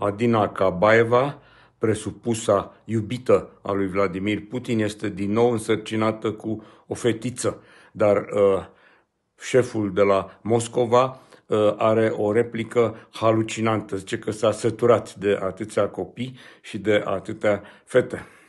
Adina Kabaeva, presupusa iubită a lui Vladimir Putin, este din nou însărcinată cu o fetiță, dar uh, șeful de la Moscova uh, are o replică halucinantă, zice că s-a săturat de atâția copii și de atâtea fete.